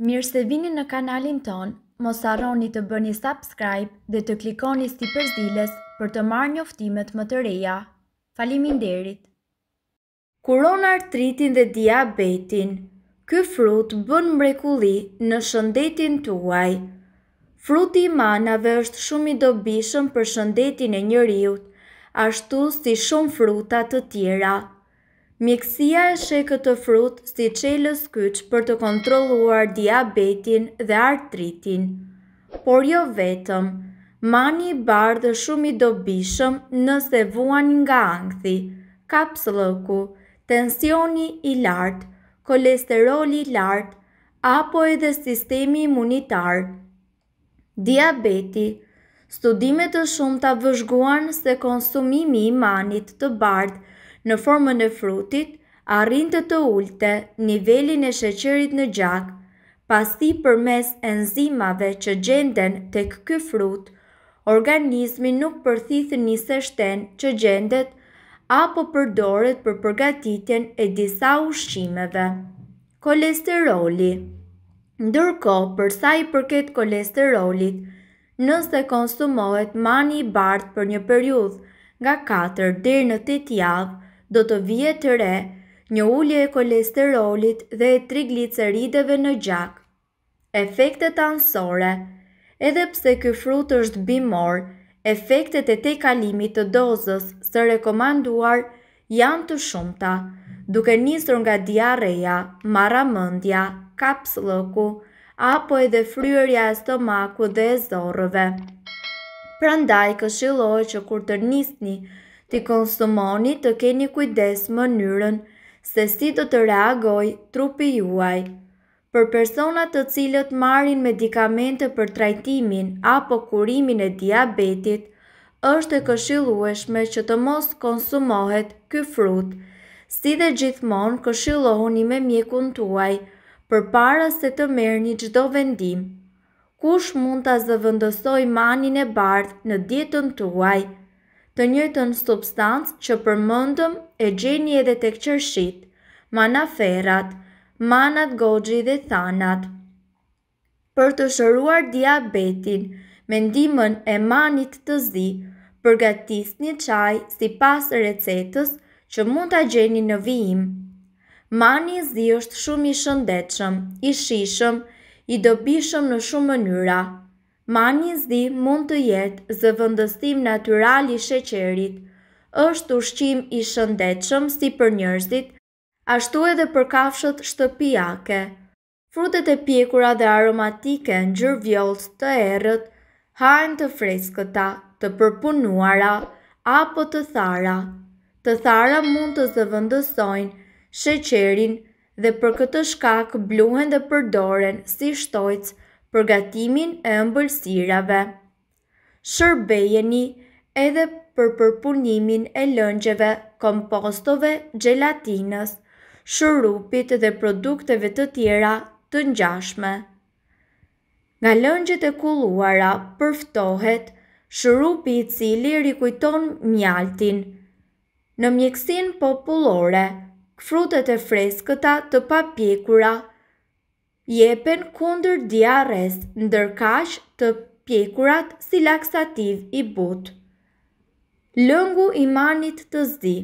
Mirë se vini në kanalin ton, mos arroni të bëni subscribe dhe të klikoni sti përzdiles për të marrë një më të reja. Falimin derit! Kuron artritin dhe diabetin Ky frut bën mrekulli në shëndetin të uaj. i manave është shumë i dobishëm për shëndetin e njëriut, ashtu si shumë fruta të tjera. Mjekësia e shekët të frut si qelës kyç për të kontroluar diabetin dhe artritin. Por jo vetëm, mani i bardhë shumë i dobishëm nëse vuan nga angthi, kapslëku, tensioni i lartë, kolesteroli i lartë, apo edhe sistemi imunitar. Diabeti Studimet të shumë të vëzhguan se konsumimi i manit të bardhë në formën e frutit, arrin të të ulte nivelin e sheqerit në gjak, pasi për mes enzimave që gjenden të këky frut, organizmi nuk përthith një shten që gjendet apo përdoret për përgatitjen e disa ushqimeve. Kolesteroli Ndërko, përsa i përket kolesterolit, nëse konsumohet mani i bartë për një periudhë nga 4 dhe në 8 javë, do të vje të re një ullje e kolesterolit dhe e triglicerideve në gjak. Efektet ansore, edhe pse ky frut është bimor, efektet e te kalimit të dozës së rekomanduar janë të shumta, duke njësër nga diareja, maramëndja, kapsë lëku, apo edhe fryërja e stomaku dhe e zorëve. Prandaj, këshilohë që kur të njësëni, ti konsumoni të keni kujdes mënyrën se si do të reagoj trupi juaj. Për personat të cilët marrin medikamente për trajtimin apo kurimin e diabetit, është e këshilueshme që të mos konsumohet ky frut. Si dhe gjithmonë këshillohuni me mjekun tuaj përpara se të merrni çdo vendim. Kush mund ta zëvendësoj manin e bardhë në dietën tuaj? të njëtën substancë që përmëndëm e gjeni edhe të këqërshit, manaferat, manat gogji dhe thanat. Për të shëruar diabetin, mendimën e manit të zi, përgatis një qaj si pas recetës që mund të gjeni në vijim. Mani zi është shumë i shëndechëm, i shishëm, i dobishëm në shumë mënyra ma një zdi mund të jetë zëvëndëstim vëndëstim natural i sheqerit, është ushqim i shëndetëshëm si për njërzit, ashtu edhe për kafshët shtëpijake. Frutet e pjekura dhe aromatike në gjërë vjollës të erët, hajnë të freskëta, të përpunuara, apo të thara. Të thara mund të zëvëndësojnë, sheqerin dhe për këtë shkak bluhen dhe përdoren si shtojcë përgatimin e ëmbëlsirave. Shërbejeni edhe për përpunimin e lëngjeve, kompostove, gelatinës, shërupit dhe produkteve të tjera të njashme. Nga lëngjet e kuluara përftohet shërupi i cili rikujton mjaltin. Në mjekësin populore, frutet e freskëta të papjekura jepen kunder në dërkash të pjekurat si laksativ i but. Lëngu i manit të zdi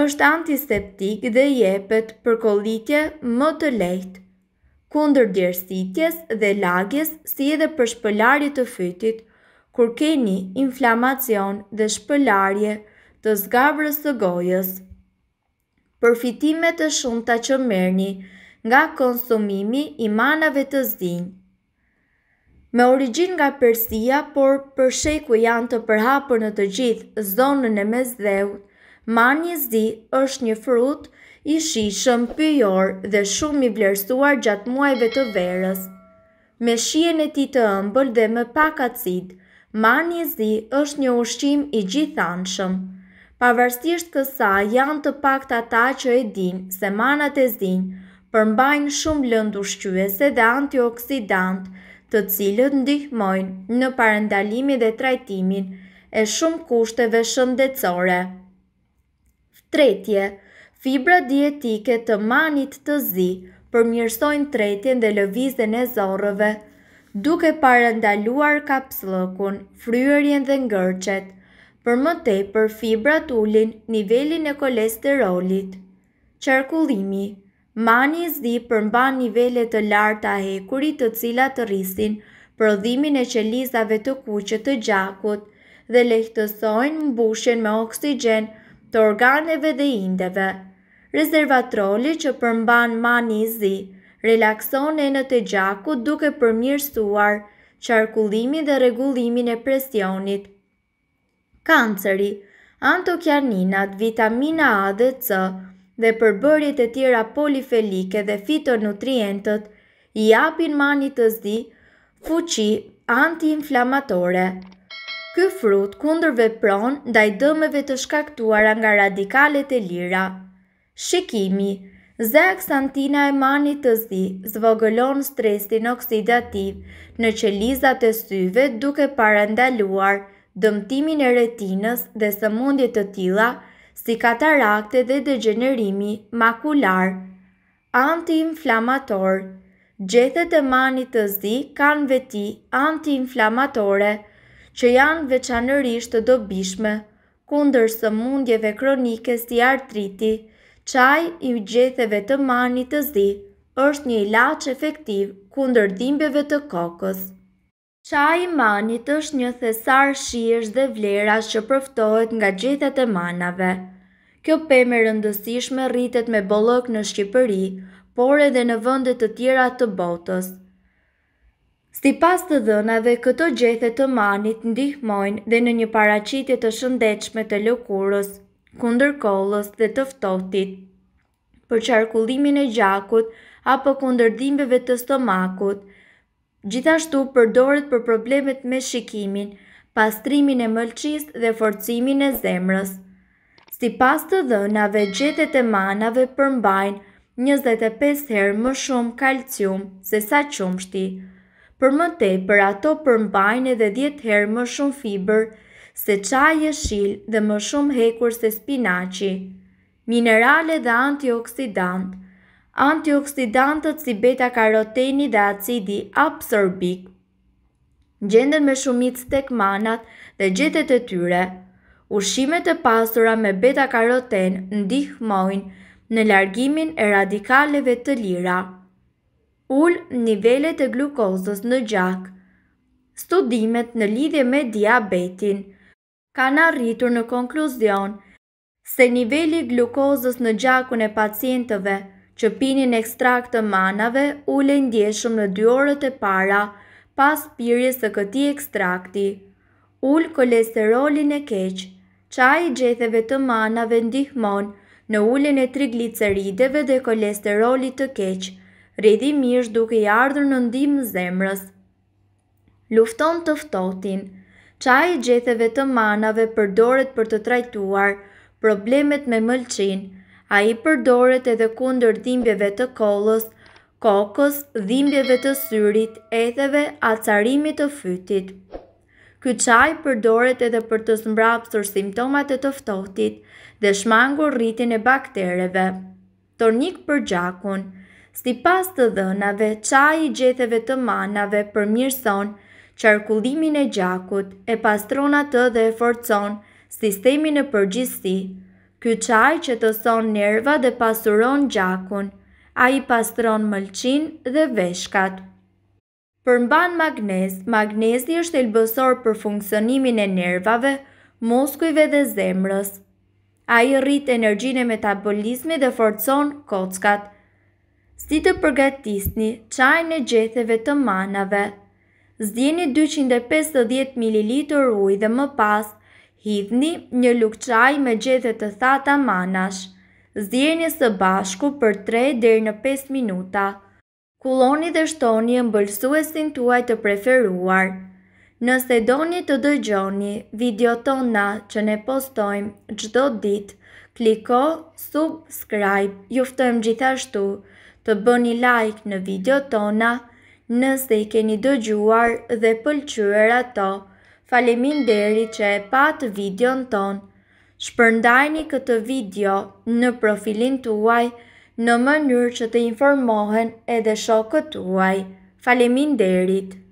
është antiseptik dhe jepet për kolitje më të lejtë, kunder djersitjes dhe lagjes si edhe për shpëlarje të fytit, kur keni inflamacion dhe shpëlarje të zgavrës të gojës. Përfitimet e shumëta që mërni, nga konsumimi i manave të zinjë. Me origin nga Persia, por për sheku janë të përhapur në të gjithë zonën e Mesdheut. Mani zi është një frut i shishëm, pyjor dhe shumë i vlerësuar gjatë muajve të verës. Me shijen e tij të ëmbël dhe me pak acid, mani zi është një ushqim i gjithanshëm. Pavarësisht kësaj, janë të pakta ata që e dinë se manat e zinjë përmbajnë shumë lëndu shqyese dhe antioksidant të cilët ndihmojnë në parendalimi dhe trajtimin e shumë kushteve shëndecore. Tretje, fibra dietike të manit të zi përmjërsojnë tretjen dhe lëvizën e zorëve, duke parendaluar kapslëkun, fryërjen dhe ngërqet, për më tepër fibra ulin nivelin e kolesterolit. Qarkullimi Mani i zdi përmban nivele të larta e kurit të cilat të rristin, prodhimin e qelizave të kuqët të gjakut dhe lehtësojnë mbushen me oksigjen të organeve dhe indeve. Rezervatroli që përmban mani i zdi, relakson e në të gjakut duke përmirësuar qarkullimi dhe regullimin e presionit. Kanceri Antokianinat, vitamina A dhe C, dhe përbërjet e tjera polifelike dhe fitonutrientët i apin mani të zdi, fuqi, anti-inflamatore. Ky frut kundërve pron da i të shkaktuar nga radikalet e lira. Shikimi Ze aksantina e mani të zdi zvogëlon stresin oksidativ në qelizat e syve duke parendaluar dëmtimin e retinës dhe së mundjet të tila nështë si katarakte dhe degenerimi makular. Antiinflamator Gjethet e manit të zi kanë veti antiinflamatore, që janë veçanërisht të dobishme, kundër së mundjeve kronike si artriti, qaj i gjetheve të manit të zi është një ilaq efektiv kundër dhimbjeve të kokës. Qaj i manit është një thesar shirës dhe vlera që përftohet nga gjethet e manave. Kjo peme rëndësishme rritet me bollok në Shqipëri, por edhe në vëndet të tjera të botës. Si pas të dhënave, këto gjethet të manit ndihmojnë dhe në një paracitit të shëndechme të lëkurës, kunder kolës dhe të ftohtit, për qarkullimin e gjakut apo kunder dimbeve të stomakut, Gjithashtu përdoret për problemet me shikimin, pastrimin e mëlqis dhe forcimin e zemrës. Si pas të dhënave, gjetet e manave përmbajnë 25 herë më shumë kalcium se sa qumshti. Për mëte, për ato përmbajnë edhe 10 herë më shumë fiber se qaj e shil dhe më shumë hekur se spinaci. Minerale dhe antioksidantë antioksidantët si beta-karoteni dhe acidi absorbik. Gjenden me shumit stek manat dhe gjetet e tyre. Ushimet e pasura me beta-karoten ndihmojnë në largimin e radikaleve të lira. Ull nivellet e glukozës në gjak. Studimet në lidhje me diabetin kanë arritur në konkluzion se nivelli glukozës në gjakun e pacientëve që pinin ekstrakt të manave ule ndjeshëm në dy orët e para pas pirjes të këti ekstrakti. Ul kolesterolin e keq, qaj i gjetheve të manave ndihmon në ullin e triglicerideve dhe kolesterolit të keq, redhi mirë duke i ardhur në ndimë zemrës. Lufton të ftohtin, qaj i gjetheve të manave përdoret për të trajtuar problemet me mëlqinë, a i përdoret edhe kunder dhimbjeve të kolës, kokës, dhimbjeve të syrit, etheve, acarimit të fytit. Ky qaj përdoret edhe për të zmbrapsur simptomat e të ftohtit dhe shmangur rritin e baktereve. Tornik për gjakun Si pas të dhënave, qaj i gjetheve të manave për mirëson qarkullimin e gjakut, e pastronat të dhe e forcon sistemin e përgjisti, Ky qaj që të son nerva dhe pasuron gjakun, a i pastron mëlqin dhe veshkat. Përmban magnez, magnezi është elbësor për funksionimin e nervave, muskujve dhe zemrës. A i rrit energjin e metabolizmi dhe forcon kockat. Si të përgatisni qaj në gjetheve të manave. Zdjeni 250 ml ujë dhe më pas hidhni një qaj me gjethe të thata manash. Zdjeni së bashku për 3 deri në 5 minuta. Kulloni dhe shtoni ëmbëlsuesin tuaj të preferuar. Nëse doni të dëgjoni video tona që ne postojmë çdo ditë, kliko subscribe. Ju ftojmë gjithashtu të bëni like në video tona nëse i keni dëgjuar dhe pëlqyer ato. Falemin deri që e patë video në tonë. Shpërndajni këtë video në profilin të uaj, në mënyrë që të informohen edhe shokët uaj. Falemin derit.